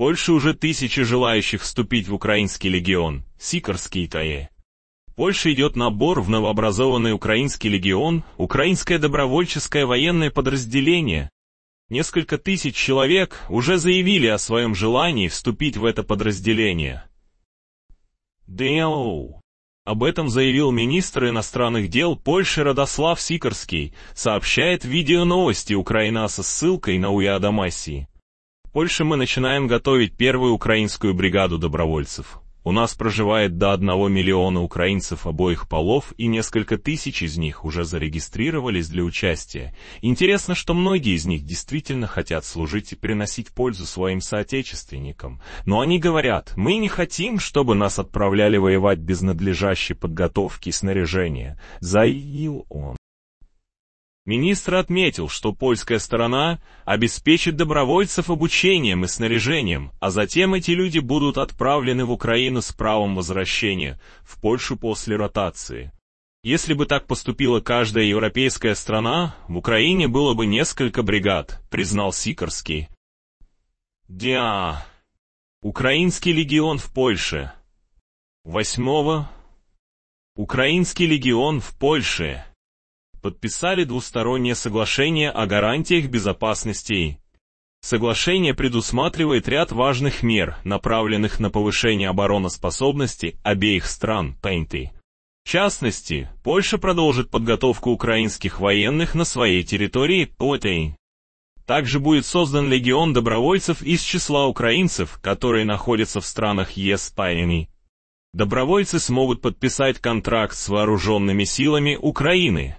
Польше уже тысячи желающих вступить в Украинский легион, Сикорский Таэ. Польша идет набор в новообразованный Украинский легион, Украинское добровольческое военное подразделение. Несколько тысяч человек уже заявили о своем желании вступить в это подразделение. ДЛО. Об этом заявил министр иностранных дел Польши Радослав Сикорский, сообщает видео новости Украина со ссылкой на УЯДАМАСИ. Польше мы начинаем готовить первую украинскую бригаду добровольцев. У нас проживает до 1 миллиона украинцев обоих полов, и несколько тысяч из них уже зарегистрировались для участия. Интересно, что многие из них действительно хотят служить и приносить пользу своим соотечественникам. Но они говорят, мы не хотим, чтобы нас отправляли воевать без надлежащей подготовки и снаряжения, заявил он. Министр отметил, что польская сторона обеспечит добровольцев обучением и снаряжением, а затем эти люди будут отправлены в Украину с правом возвращения в Польшу после ротации. Если бы так поступила каждая европейская страна, в Украине было бы несколько бригад, признал Сикорский. Диа. Украинский легион в Польше. Восьмого. Украинский легион в Польше подписали двустороннее соглашение о гарантиях безопасности. Соглашение предусматривает ряд важных мер, направленных на повышение обороноспособности обеих стран ТНТ. В частности, Польша продолжит подготовку украинских военных на своей территории ОТЭЙ. Также будет создан легион добровольцев из числа украинцев, которые находятся в странах ЕС ПАЭМИ. Добровольцы смогут подписать контракт с вооруженными силами Украины,